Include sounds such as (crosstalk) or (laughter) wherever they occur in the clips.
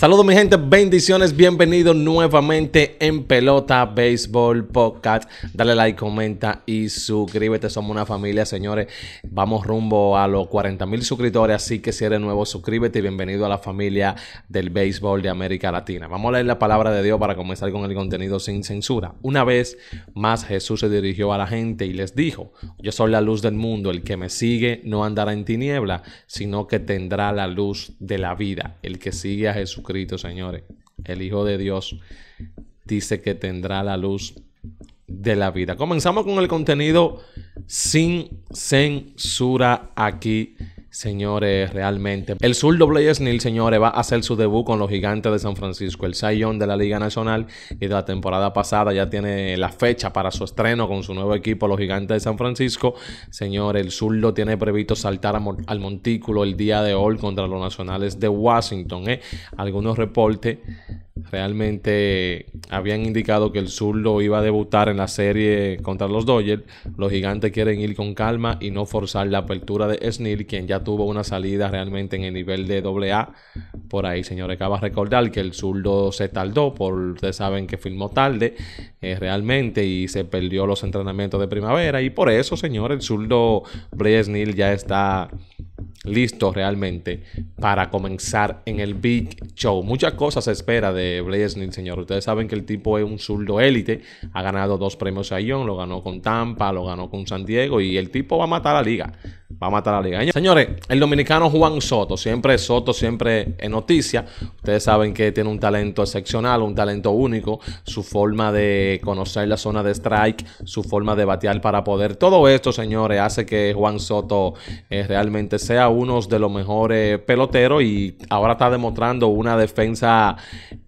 Saludos mi gente, bendiciones, bienvenido nuevamente en Pelota Béisbol Podcast. Dale like, comenta y suscríbete, somos una familia señores. Vamos rumbo a los 40 mil suscriptores, así que si eres nuevo suscríbete y bienvenido a la familia del béisbol de América Latina. Vamos a leer la palabra de Dios para comenzar con el contenido sin censura. Una vez más Jesús se dirigió a la gente y les dijo, yo soy la luz del mundo, el que me sigue no andará en tiniebla, sino que tendrá la luz de la vida. El que sigue a Jesucristo señores, el Hijo de Dios, dice que tendrá la luz de la vida. Comenzamos con el contenido sin censura aquí Señores, realmente. El zurdo doble Snell, señores, va a hacer su debut con los gigantes de San Francisco. El Saiyón de la Liga Nacional y de la temporada pasada ya tiene la fecha para su estreno con su nuevo equipo, los gigantes de San Francisco. Señores, el surdo tiene previsto saltar al montículo el día de hoy contra los nacionales de Washington. ¿eh? Algunos reportes Realmente habían indicado que el zurdo iba a debutar en la serie contra los Dodgers. Los gigantes quieren ir con calma y no forzar la apertura de Snell, quien ya tuvo una salida realmente en el nivel de AA. Por ahí, señores, acaba de recordar que el zurdo se tardó, por ustedes saben que filmó tarde eh, realmente y se perdió los entrenamientos de primavera. Y por eso, señor, el zurdo Bray Snell ya está listo realmente para comenzar en el Big Show. Muchas cosas se espera de Blesnin, señor. Ustedes saben que el tipo es un zurdo élite. Ha ganado dos premios a Ion, lo ganó con Tampa, lo ganó con San Diego y el tipo va a matar a la liga va a matar a la liga. Señores, el dominicano Juan Soto, siempre Soto, siempre en noticia. Ustedes saben que tiene un talento excepcional, un talento único, su forma de conocer la zona de strike, su forma de batear para poder. Todo esto, señores, hace que Juan Soto eh, realmente sea uno de los mejores peloteros y ahora está demostrando una defensa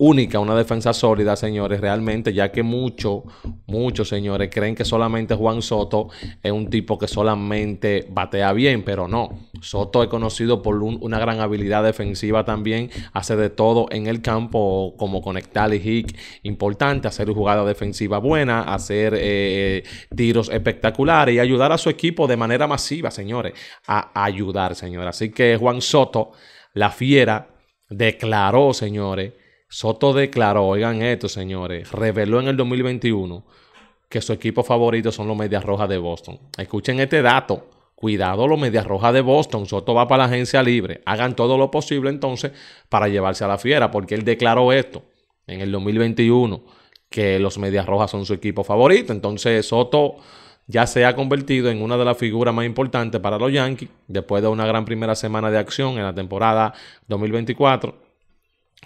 única, una defensa sólida, señores, realmente, ya que muchos, muchos, señores, creen que solamente Juan Soto es un tipo que solamente batea bien, pero no. Soto es conocido por una gran habilidad defensiva también, hace de todo en el campo, como conectar y hit importante, hacer jugada defensiva buena, hacer eh, eh, tiros espectaculares y ayudar a su equipo de manera masiva, señores, a ayudar, señores. Así que Juan Soto, la fiera, declaró, señores, Soto declaró, oigan esto, señores, reveló en el 2021 que su equipo favorito son los Medias Rojas de Boston. Escuchen este dato. Cuidado los Medias Rojas de Boston. Soto va para la agencia libre. Hagan todo lo posible entonces para llevarse a la fiera, porque él declaró esto en el 2021, que los Medias Rojas son su equipo favorito. Entonces Soto ya se ha convertido en una de las figuras más importantes para los Yankees después de una gran primera semana de acción en la temporada 2024.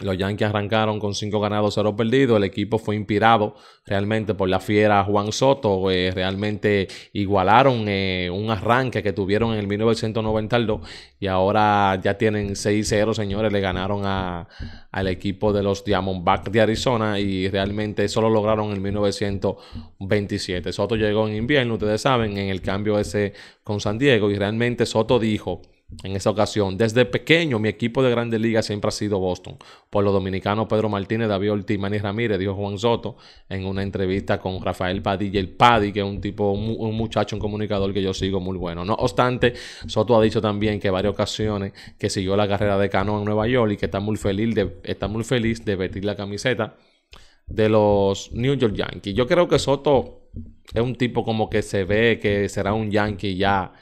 Los Yankees arrancaron con 5 ganados, 0 perdidos. El equipo fue inspirado realmente por la fiera Juan Soto. Eh, realmente igualaron eh, un arranque que tuvieron en el 1992 y ahora ya tienen 6-0, señores. Le ganaron a, al equipo de los Diamondbacks de Arizona y realmente eso lo lograron en el 1927. Soto llegó en invierno, ustedes saben, en el cambio ese con San Diego y realmente Soto dijo en esa ocasión. Desde pequeño, mi equipo de Grandes Ligas siempre ha sido Boston. Por los dominicanos Pedro Martínez, David Ortiz, Manny Ramírez, dijo Juan Soto en una entrevista con Rafael Padilla, el Paddy, que es un tipo, un muchacho, un comunicador que yo sigo muy bueno. No obstante, Soto ha dicho también que varias ocasiones que siguió la carrera de Cano en Nueva York y que está muy feliz de, está muy feliz de vestir la camiseta de los New York Yankees. Yo creo que Soto es un tipo como que se ve que será un Yankee ya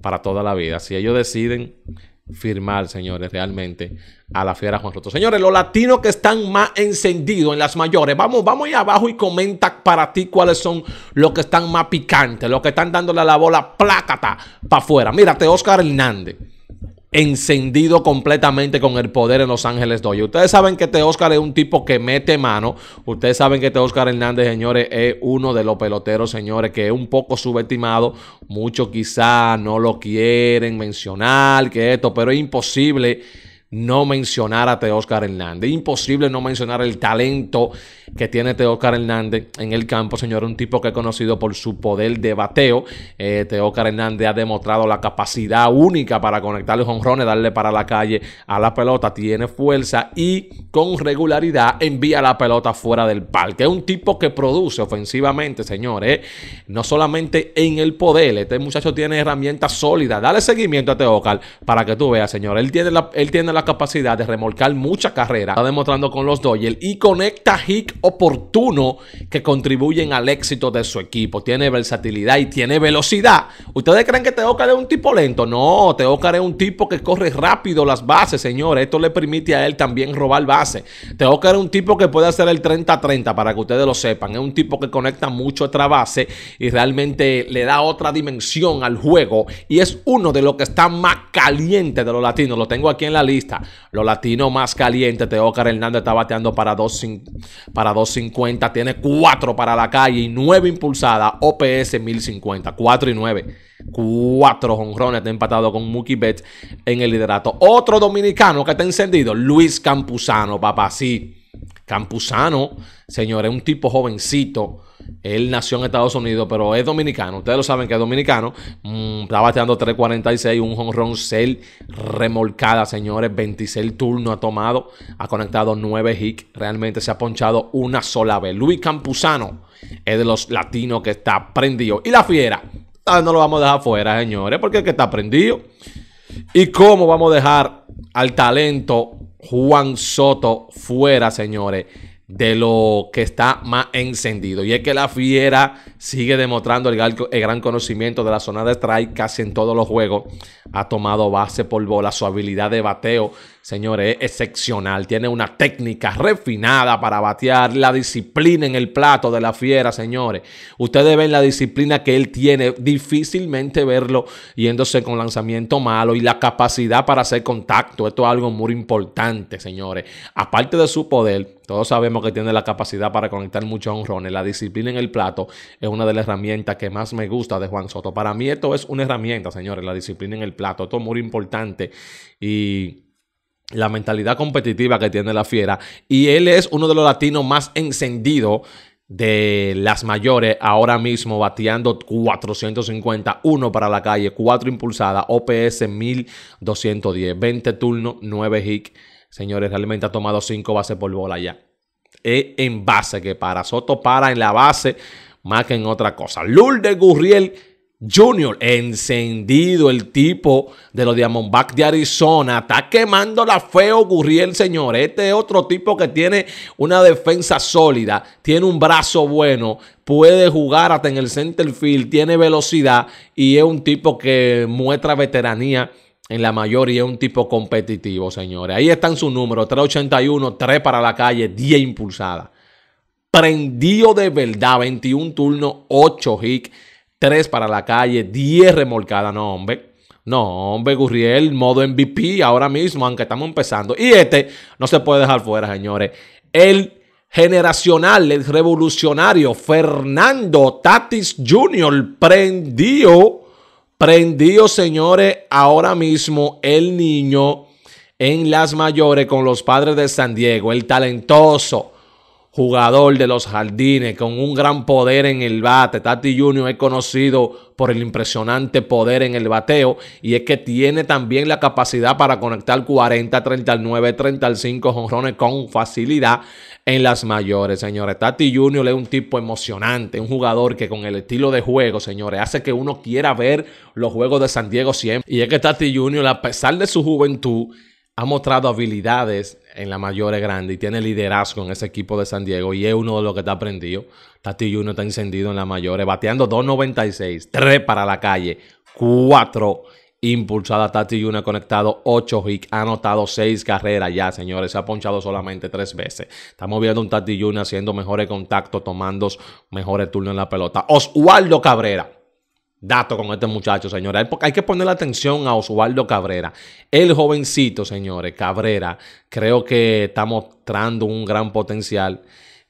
para toda la vida. Si ellos deciden firmar, señores, realmente a la fiera Juan Soto. Señores, los latinos que están más encendidos en las mayores, vamos, vamos ahí abajo y comenta para ti cuáles son los que están más picantes, los que están dándole la bola plácata para afuera. Mírate, Oscar Hernández encendido completamente con el poder en Los Ángeles doy. Ustedes saben que Te este Oscar es un tipo que mete mano. Ustedes saben que Te este Oscar Hernández, señores, es uno de los peloteros, señores, que es un poco subestimado. Muchos quizá no lo quieren mencionar, que esto, pero es imposible no mencionar a Teóscar Hernández. Imposible no mencionar el talento que tiene Teóscar Hernández en el campo, señor. Un tipo que es conocido por su poder de bateo. Eh, Teóscar Hernández ha demostrado la capacidad única para conectar los honrones, darle para la calle a la pelota. Tiene fuerza y con regularidad envía la pelota fuera del parque. Es un tipo que produce ofensivamente, señor. Eh. No solamente en el poder. Este muchacho tiene herramientas sólidas. Dale seguimiento a Teócar para que tú veas, señor. Él tiene la, él tiene la capacidad de remolcar mucha carrera, está demostrando con los Doyle y conecta hit oportuno que contribuyen al éxito de su equipo. Tiene versatilidad y tiene velocidad. ¿Ustedes creen que Teócar es un tipo lento? No, Teócar es un tipo que corre rápido las bases, señores. Esto le permite a él también robar base. Teócar es un tipo que puede hacer el 30-30 para que ustedes lo sepan. Es un tipo que conecta mucho otra base y realmente le da otra dimensión al juego y es uno de los que está más caliente de los latinos. Lo tengo aquí en la lista. Los Lo latino más caliente, Teócar Hernández está bateando para, 250, tiene 4 para la calle y 9 impulsadas, OPS 1050, 4 y 9. 4 jonrones, de empatado con Mookie Betts en el liderato. Otro dominicano que está encendido, Luis Campuzano, papá, sí. Campuzano, señores, un tipo jovencito él nació en Estados Unidos, pero es dominicano. Ustedes lo saben que es dominicano. Mm, está bateando 3.46, un honrón, remolcada, señores. 26 turnos ha tomado. Ha conectado 9 hits. Realmente se ha ponchado una sola vez. Luis Campuzano es de los latinos que está prendido. Y la fiera. Ah, no lo vamos a dejar fuera, señores, porque es que está prendido. ¿Y cómo vamos a dejar al talento Juan Soto fuera, señores? de lo que está más encendido. Y es que la fiera sigue demostrando el, gran conocimiento de la zona de strike casi en todos los juegos. Ha tomado base por bola, su habilidad de bateo Señores, es excepcional. Tiene una técnica refinada para batear. La disciplina en el plato de la fiera, señores. Ustedes ven la disciplina que él tiene. Difícilmente verlo yéndose con lanzamiento malo y la capacidad para hacer contacto. Esto es algo muy importante, señores. Aparte de su poder, todos sabemos que tiene la capacidad para conectar muchos honrones. La disciplina en el plato es una de las herramientas que más me gusta de Juan Soto. Para mí esto es una herramienta, señores. La disciplina en el plato. Esto es muy importante. Y la mentalidad competitiva que tiene la fiera. Y él es uno de los latinos más encendidos de las mayores ahora mismo bateando 450, uno para la calle, 4 impulsada, OPS 1210, 20 turnos, 9 hits. Señores, realmente ha tomado 5 bases por bola ya. Es en base que para Soto para en la base más que en otra cosa. Lourdes Gurriel Junior, encendido el tipo de los Diamondbacks de Arizona, está quemando la feo Gurriel, señor. Este es otro tipo que tiene una defensa sólida, tiene un brazo bueno, puede jugar hasta en el center field, tiene velocidad y es un tipo que muestra veteranía en la mayoría es un tipo competitivo, señores. Ahí están sus números: 381, 3 para la calle, 10 impulsadas. Prendido de verdad, 21 turnos, 8 hicks. 3 para la calle, 10 remolcada. no, hombre. No, hombre, Gurriel, modo MVP ahora mismo, aunque estamos empezando. Y este no se puede dejar fuera, señores. El generacional, el revolucionario Fernando Tatis Jr. prendió, prendió, señores, ahora mismo el niño en las mayores con los padres de San Diego, el talentoso jugador de los jardines con un gran poder en el bate. Tati Junior es conocido por el impresionante poder en el bateo y es que tiene también la capacidad para conectar 40, 39, 35 jonrones con facilidad en las mayores, señores. Tati Junior es un tipo emocionante, un jugador que con el estilo de juego, señores, hace que uno quiera ver los juegos de San Diego siempre. Y es que Tati Junior, a pesar de su juventud, ha mostrado habilidades en la mayor grande y tiene liderazgo en ese equipo de San Diego y es uno de los que está aprendido. Tati Juno está encendido en la mayor, bateando 2.96, 3 para la calle, 4 impulsada. Tati ha conectado 8 hits, ha anotado 6 carreras ya, señores. Se ha ponchado solamente 3 veces. Estamos viendo un Tati Juno haciendo mejores contactos, tomando mejores turnos en la pelota. Oswaldo Cabrera Dato con este muchacho, señores. Hay que poner atención a Osvaldo Cabrera. El jovencito, señores, Cabrera, creo que está mostrando un gran potencial.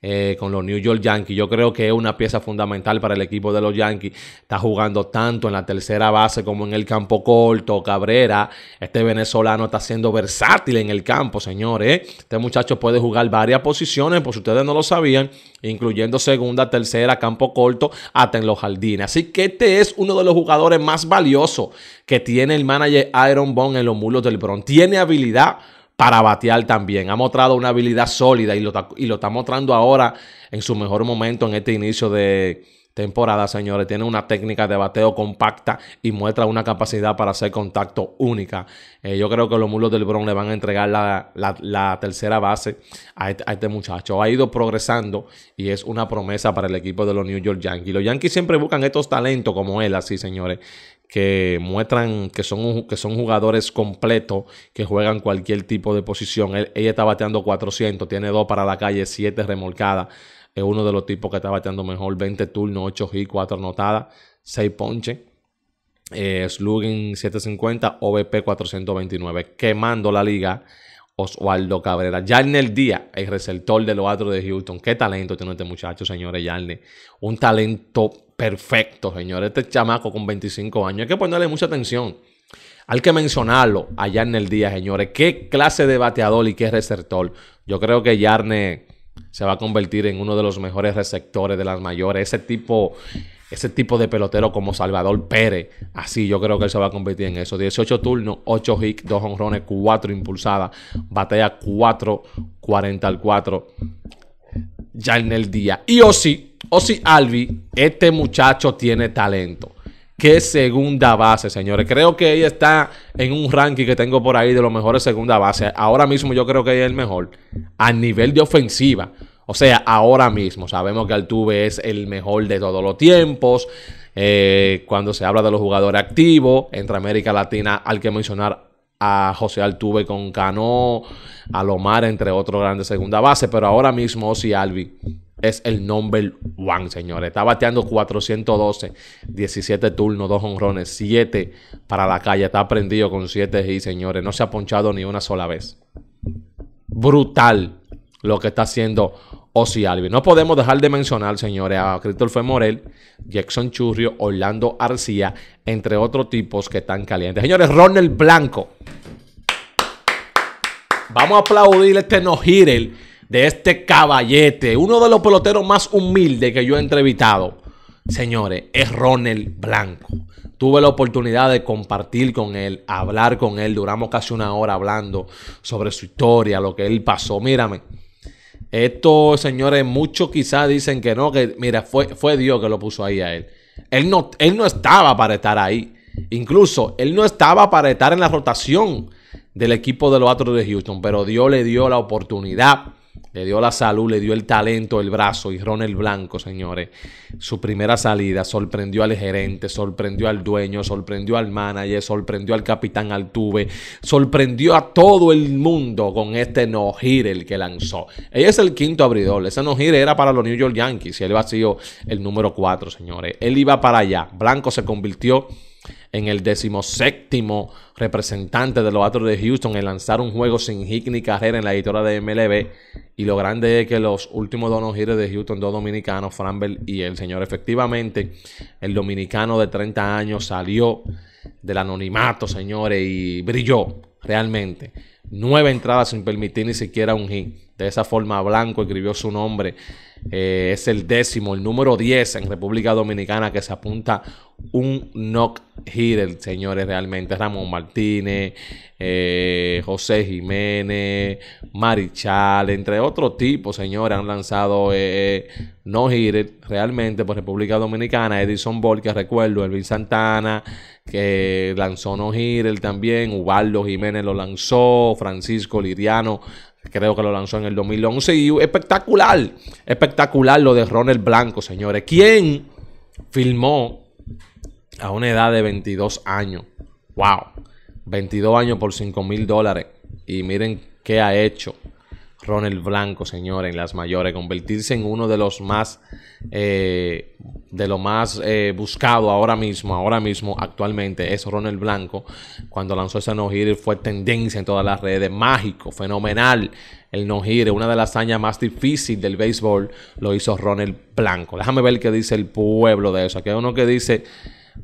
Eh, con los New York Yankees. Yo creo que es una pieza fundamental para el equipo de los Yankees. Está jugando tanto en la tercera base como en el campo corto. Cabrera, este venezolano está siendo versátil en el campo, señores. Este muchacho puede jugar varias posiciones, por pues si ustedes no lo sabían, incluyendo segunda, tercera, campo corto, hasta en los jardines. Así que este es uno de los jugadores más valiosos que tiene el manager Iron Bond en los mulos del Bron. Tiene habilidad para batear también. Ha mostrado una habilidad sólida y lo, está, y lo está mostrando ahora en su mejor momento en este inicio de temporada, señores. Tiene una técnica de bateo compacta y muestra una capacidad para hacer contacto única. Eh, yo creo que los mulos del Bron le van a entregar la, la, tercera base este, a este, muchacho. Ha ido progresando y es una promesa para el equipo de los New York Yankees. Los Yankees siempre buscan estos talentos como él, así, señores, que muestran que son, que son jugadores completos, que juegan cualquier tipo de posición. ella está bateando 400, tiene dos para la calle, 7 remolcadas. Es uno de los tipos que está bateando mejor, 20 turnos, 8 hits, 4 notada 6 ponches. Eh, Slugging 750, OBP 429. Quemando la liga, Oswaldo Cabrera. Yarner Díaz, el receptor de los Astros de Houston. Qué talento tiene este muchacho, señores Yarner. Un talento perfecto, señores, Este chamaco con 25 años. Hay que ponerle mucha atención. Hay que mencionarlo allá en el día, señores. ¿Qué clase de bateador y qué receptor? Yo creo que Yarne se va a convertir en uno de los mejores receptores de las mayores. Ese tipo, ese tipo de pelotero como Salvador Pérez. Así yo creo que él se va a convertir en eso. 18 turnos, 8 hits, 2 honrones, 4 impulsadas. Batea 4, 40 al 4. el día, Y o sí Osi Albi, este muchacho tiene talento. Qué segunda base, señores. Creo que ella está en un ranking que tengo por ahí de los mejores segunda base. Ahora mismo yo creo que ella es el mejor a nivel de ofensiva. O sea, ahora mismo sabemos que Altuve es el mejor de todos los tiempos. Eh, cuando se habla de los jugadores activos, entre América Latina hay que mencionar a José Altuve con Cano, a Lomar, entre otros grandes segunda base. Pero ahora mismo Osi Albi es el number one, señores. Está bateando 412, 17 turnos, 2 honrones, 7 para la calle. Está prendido con 7 y señores. No se ha ponchado ni una sola vez. Brutal lo que está haciendo Ozzy Alvin. No podemos dejar de mencionar, señores, a Christopher Morel, Jackson Churrio, Orlando Arcía, entre otros tipos que están calientes. Señores, Ronald Blanco. Vamos a aplaudir este no de este caballete, uno de los peloteros más humildes que yo he entrevistado, señores, es Ronald Blanco. Tuve la oportunidad de compartir con él, hablar con él. Duramos casi una hora hablando sobre su historia, lo que él pasó. Mírame. Esto, señores, muchos quizás dicen que no, que mira, fue, fue Dios que lo puso ahí a él. Él no, él no estaba para estar ahí. Incluso él no estaba para estar en la rotación del equipo de los Astros de Houston, pero Dios le dio la oportunidad le dio la salud, le dio el talento, el brazo y Ron el Blanco, señores. Su primera salida sorprendió al gerente, sorprendió al dueño, sorprendió al manager, sorprendió al capitán Altuve, sorprendió a todo el mundo con este no el que lanzó. Ella es el quinto abridor. Ese no era para los New York Yankees y él a sido el número cuatro, señores. Él iba para allá. Blanco se convirtió en el decimoséptimo representante de los Astros de Houston en lanzar un juego sin hit ni carrera en la editora de MLB. Y lo grande es que los últimos dos no de Houston, dos dominicanos, Framber y el señor, efectivamente, el dominicano de 30 años salió del anonimato, señores, y brilló realmente. Nueve entradas sin permitir ni siquiera un hit de esa forma Blanco escribió su nombre. Eh, es el décimo, el número 10 en República Dominicana que se apunta un No hitter, señores, realmente. Ramón Martínez, eh, José Jiménez, Marichal, entre otros tipos, señores, han lanzado eh, no hitter realmente por República Dominicana. Edison Borges, recuerdo, Elvin Santana, que lanzó no hitter también. Ubaldo Jiménez lo lanzó, Francisco Liriano Creo que lo lanzó en el 2011 espectacular, espectacular lo de Ronald Blanco, señores. ¿Quién filmó a una edad de 22 años? ¡Wow! 22 años por 5 mil dólares. Y miren qué ha hecho Ronald Blanco, señores, en las mayores. Convertirse en uno de los más eh, de lo más eh, buscado ahora mismo, ahora mismo, actualmente, es Ronald Blanco. Cuando lanzó ese no fue tendencia en todas las redes, mágico, fenomenal. El no una de las hazañas más difíciles del béisbol, lo hizo Ronald Blanco. Déjame ver qué dice el pueblo de eso. Aquí hay uno que dice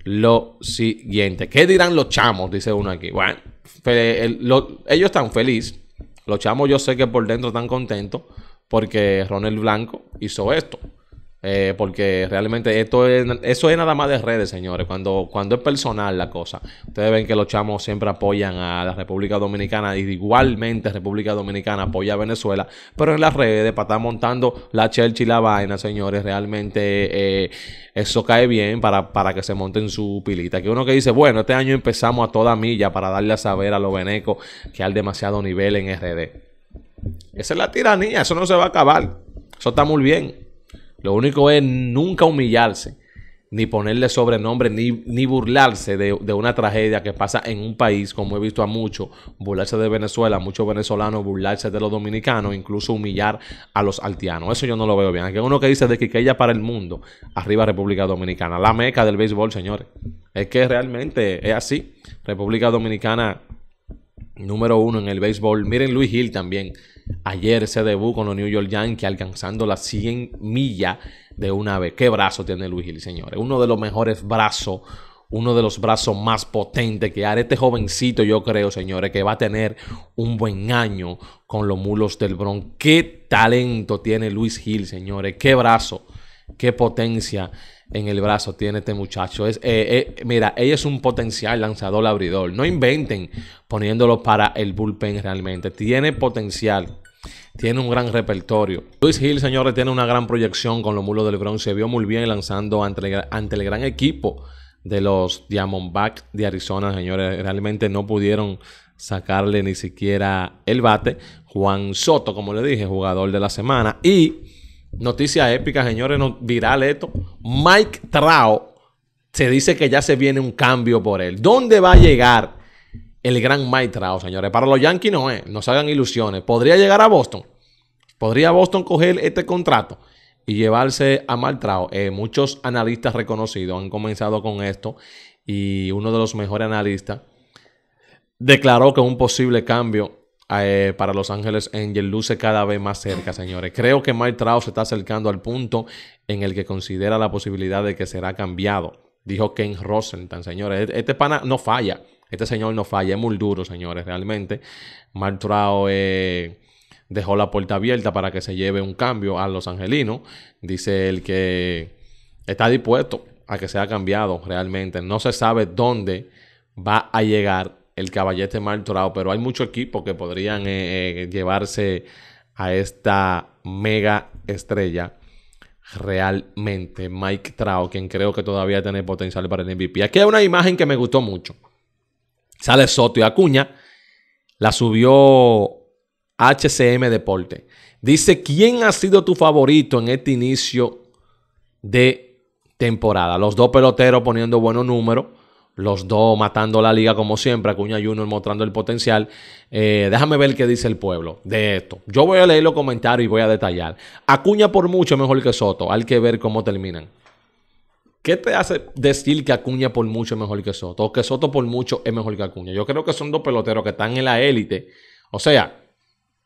lo siguiente. ¿Qué dirán los chamos? Dice uno aquí. Bueno, ellos están felices. Los chamos yo sé que por dentro están contentos porque Ronald Blanco hizo esto. Eh, porque realmente esto es, eso es nada más de redes, señores. Cuando, cuando es personal la cosa. Ustedes ven que los chamos siempre apoyan a la República Dominicana. Y igualmente República Dominicana apoya a Venezuela. Pero en las redes, para estar montando la Church y la vaina, señores, realmente eh, eso cae bien para, para que se monten su pilita. Que uno que dice, bueno, este año empezamos a toda milla para darle a saber a los venecos que hay demasiado nivel en RD. Esa es la tiranía, eso no se va a acabar. Eso está muy bien. Lo único es nunca humillarse, ni ponerle sobrenombre, ni, ni burlarse de, una tragedia que pasa en un país, como he visto a muchos, burlarse de Venezuela, muchos venezolanos, burlarse de los dominicanos, incluso humillar a los altianos. Eso yo no lo veo bien. Aquí uno que dice de que Quiqueya para el mundo, arriba República Dominicana, la meca del béisbol, señores. Es que realmente es así. República Dominicana número uno en el béisbol. Miren Luis Gil también, Ayer se debut con los New York Yankees alcanzando las 100 millas de una vez. Qué brazo tiene Luis Gil, señores. Uno de los mejores brazos, uno de los brazos más potentes que hará este jovencito, yo creo, señores, que va a tener un buen año con los mulos del Bronx. Qué talento tiene Luis Gil, señores. Qué brazo, qué potencia en el brazo tiene este muchacho. Es, eh, eh, mira, ella es un potencial lanzador abridor. No inventen poniéndolo para el bullpen realmente. Tiene potencial. Tiene un gran repertorio. Luis Hill, señores, tiene una gran proyección con los mulos del Bronx. Se vio muy bien lanzando ante el, ante el gran equipo de los Diamondbacks de Arizona, señores. Realmente no pudieron sacarle ni siquiera el bate. Juan Soto, como le dije, jugador de la semana. Y Noticia épica, señores, viral esto. Mike Trao se dice que ya se viene un cambio por él. ¿Dónde va a llegar el gran Mike Trao, señores? Para los Yankees no es, eh, no se hagan ilusiones. ¿Podría llegar a Boston? ¿Podría Boston coger este contrato y llevarse a Mike Trao? Eh, muchos analistas reconocidos han comenzado con esto y uno de los mejores analistas declaró que un posible cambio eh, para Los Ángeles Angel, luce cada vez más cerca, señores. Creo que Mike Trout se está acercando al punto en el que considera la posibilidad de que será cambiado. Dijo Ken Rosenthal, señores. E-, este pana no falla. Este señor no falla. Es muy duro, señores, realmente. Mike Trout eh, dejó la puerta abierta para que se lleve un cambio a Los Angelinos. Dice el que está dispuesto a que sea cambiado realmente. No se sabe dónde va a llegar el caballete Mike pero hay mucho equipo que podrían eh, eh, llevarse a esta mega estrella realmente Mike Trao, quien creo que todavía tiene potencial para el MVP. Aquí hay una imagen que me gustó mucho. Sale Soto y Acuña. La subió HCM Deporte. Dice, ¿quién ha sido tu favorito en este inicio de temporada? Los dos peloteros poniendo buenos números. Los dos matando la liga como siempre, Acuña Uno mostrando el potencial. Eh, déjame ver qué dice el pueblo de esto. Yo voy a leer los comentarios y voy a detallar. Acuña por mucho mejor que Soto. Hay que ver cómo terminan. ¿Qué te hace decir que Acuña por mucho es mejor que Soto? que Soto por mucho es mejor que Acuña. Yo creo que son dos peloteros que están en la élite. O sea,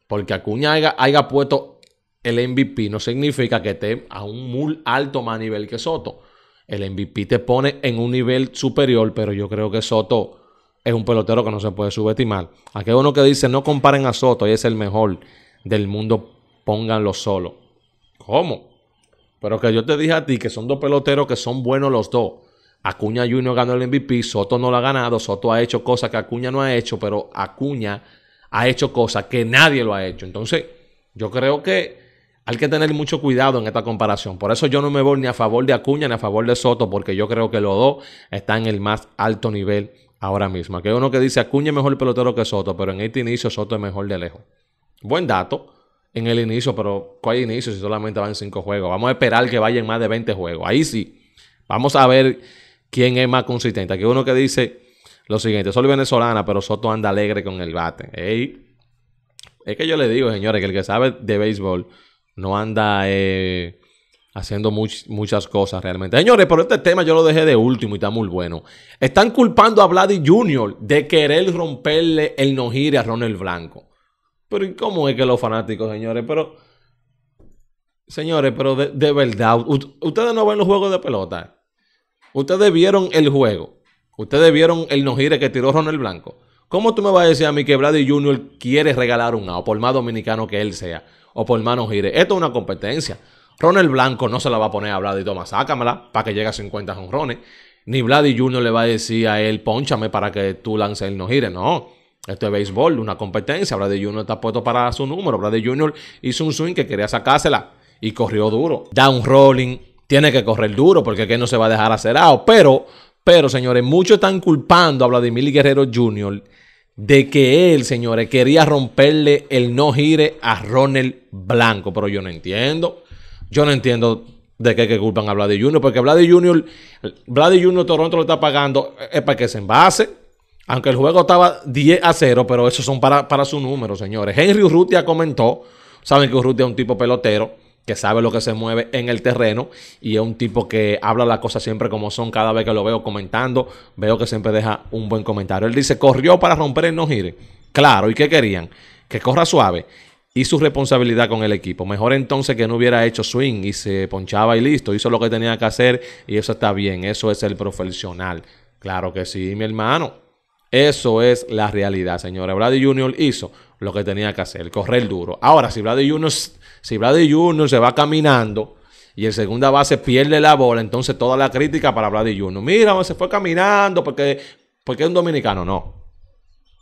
porque Acuña haya, haya puesto el MVP no significa que esté a un muy alto más nivel que Soto. El MVP te pone en un nivel superior, pero yo creo que Soto es un pelotero que no se puede subestimar. Aquí hay uno que dice, no comparen a Soto, y es el mejor del mundo, pónganlo solo. ¿Cómo? Pero que yo te dije a ti que son dos peloteros que son buenos los dos. Acuña Junior ganó el MVP, Soto no lo ha ganado, Soto ha hecho cosas que Acuña no ha hecho, pero Acuña ha hecho cosas que nadie lo ha hecho. Entonces, yo creo que hay que tener mucho cuidado en esta comparación. Por eso yo no me voy ni a favor de Acuña ni a favor de Soto, porque yo creo que los dos están en el más alto nivel ahora mismo. Aquí hay uno que dice Acuña es mejor pelotero que Soto, pero en este inicio Soto es mejor de lejos. Buen dato en el inicio, pero ¿cuál inicio si solamente van cinco juegos? Vamos a esperar que vayan más de 20 juegos. Ahí sí. Vamos a ver quién es más consistente. Aquí hay uno que dice lo siguiente, soy venezolana, pero Soto anda alegre con el bate. Es que yo le digo, señores, que el que sabe de béisbol no anda eh, haciendo muchas cosas realmente. Señores, pero este tema yo lo dejé de último y está muy bueno. Están culpando a Vladi Jr. de querer romperle el nojire a Ronald Blanco. Pero ¿y cómo es que los fanáticos, señores? Pero... Señores, pero de, verdad, ustedes no ven los juegos de pelota. Ustedes vieron el juego. Ustedes vieron el nojire que tiró Ronald Blanco. ¿Cómo tú me vas a decir a mí que Brady Jr. quiere regalar un AO por más dominicano que él sea? o por manos gire. Esto es una competencia. Ronald Blanco no se la va a poner a Vlad y toma, sácamela para que llegue a 50 jonrones. Ni Vlad Jr. Junior le va a decir a él, ponchame para que tú lances el no gire. No. Esto es béisbol, una competencia. Brady Junior está puesto para su número. Brady Junior hizo un swing que quería sacársela y corrió duro. Down rolling, tiene que correr duro porque que no se va a dejar acerado. Pero, pero señores, muchos están culpando a Vladimir Guerrero Jr de que él, señores, quería romperle el no gire a Ronald Blanco. Pero yo no entiendo. Yo no entiendo de qué, culpan a Vladi Junior. Porque Vladi Junior, Junior Toronto lo está pagando es eh, para que se envase. Aunque el juego estaba 10 a 0, pero eso son para, para su número, señores. Henry Urrutia comentó. Saben que Urrutia es un tipo pelotero que sabe lo que se mueve en el terreno y es un tipo que habla las cosas siempre como son. Cada vez que lo veo comentando, veo que siempre deja un buen comentario. Él dice, corrió para romper el no gire. Claro, ¿y qué querían? Que corra suave y su responsabilidad con el equipo. Mejor entonces que no hubiera hecho swing y se ponchaba y listo. Hizo lo que tenía que hacer y eso está bien. Eso es el profesional. Claro que sí, mi hermano. Eso es la realidad, señores. Brady Jr. hizo lo que tenía que hacer, correr duro. Ahora, si Brady Jr si Vladi Jr. se va caminando y en segunda base pierde la bola, entonces toda la crítica para Brady Jr. Mira, se fue caminando porque, porque es un dominicano. No.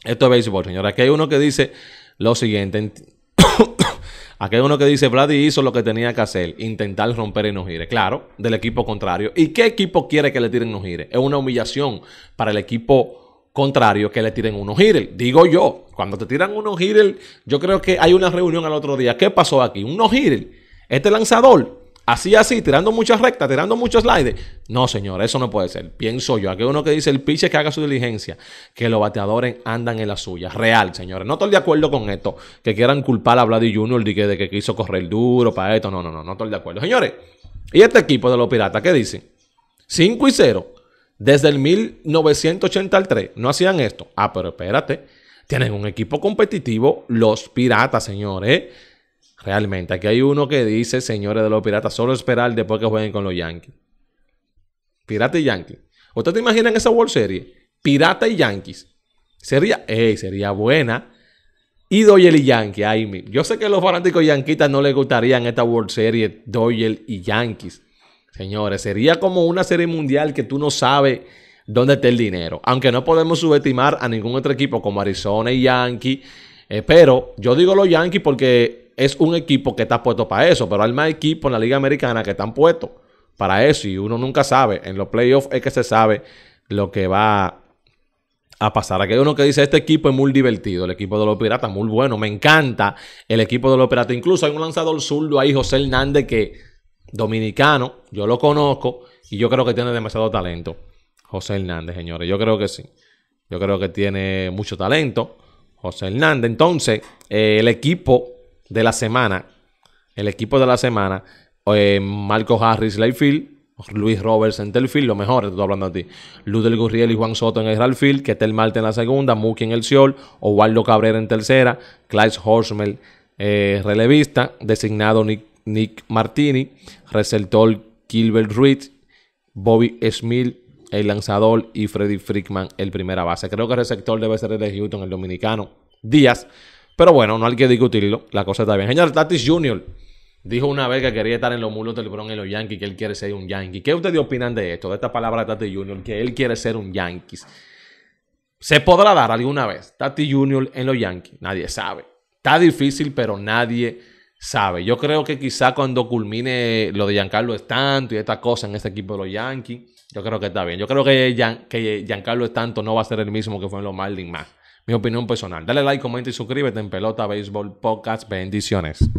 Esto es béisbol, señores. Aquí hay uno que dice lo siguiente. (coughs) Aquí hay uno que dice, Brady hizo lo que tenía que hacer, intentar romper en los gire. Claro, del equipo contrario. ¿Y qué equipo quiere que le tiren no gire? Es una humillación para el equipo contrario que le tiren unos hitters Digo yo, cuando te tiran unos hitters yo creo que hay una reunión al otro día. ¿Qué pasó aquí? Unos hitters Este lanzador, así, así, tirando muchas rectas, tirando muchos slides. No, señor, eso no puede ser. Pienso yo. aquel uno que dice el piche que haga su diligencia, que los bateadores andan en la suya. Real, señores. No estoy de acuerdo con esto. Que quieran culpar a Vladi Jr. de que, de que quiso correr duro para esto. No, no, no, no estoy de acuerdo. Señores, ¿y este equipo de los piratas qué dice? 5 y 0. Desde el 1983 no hacían esto. Ah, pero espérate. Tienen un equipo competitivo los piratas, señores. Realmente, aquí hay uno que dice, señores de los piratas, solo esperar después que jueguen con los Yankees. Pirata y Yankees. ¿Ustedes te imaginan esa World Series? Pirata y Yankees. Sería, eh, sería buena. Y Doyle y Yankees. Ay, yo sé que a los fanáticos yanquistas no les gustarían esta World Series Doyle y Yankees. Señores, sería como una serie mundial que tú no sabes dónde está el dinero. Aunque no podemos subestimar a ningún otro equipo como Arizona y Yankee. Eh, pero yo digo los Yankees porque es un equipo que está puesto para eso. Pero hay más equipos en la Liga Americana que están puestos para eso. Y uno nunca sabe. En los playoffs es que se sabe lo que va a pasar. Aquí hay uno que dice, este equipo es muy divertido, el equipo de los Piratas, muy bueno, me encanta el equipo de los Piratas. Incluso hay un lanzador zurdo ahí, José Hernández, que dominicano, yo lo conozco y yo creo que tiene demasiado talento. José Hernández, señores, yo creo que sí. Yo creo que tiene mucho talento. José Hernández. Entonces, eh, el equipo de la semana, el equipo de la semana, eh, Marco Harris Layfield, Luis Roberts en Telfield, lo mejor, estoy hablando a ti. Ludel Gurriel y Juan Soto en el Ralfield, Ketel Marte en la segunda, Muki en el Sol, Ovaldo Cabrera en tercera, Clive Horsmel, eh, relevista, designado Nick Nick Martini, receptor Kilbert Reed, Bobby Smith, el lanzador, y Freddy Frickman, el primera base. Creo que el receptor debe ser el de Houston, el dominicano Díaz. Pero bueno, no hay que discutirlo. La cosa está bien. Señor Tatis Jr. dijo una vez que quería estar en los mulos del Bronx en los Yankees, que él quiere ser un Yankee. ¿Qué ustedes opinan de esto, de esta palabra de Tatis Jr., que él quiere ser un Yankees? ¿Se podrá dar alguna vez Tati Jr. en los Yankees? Nadie sabe. Está difícil, pero nadie sabe. Yo creo que quizá cuando culmine lo de Giancarlo Stanton y esta cosa en este equipo de los Yankees, yo creo que está bien. Yo creo que, Gian, que Giancarlo Stanton no va a ser el mismo que fue en los Marlins más. Mi opinión personal. Dale like, comenta y suscríbete en Pelota Béisbol Podcast. Bendiciones.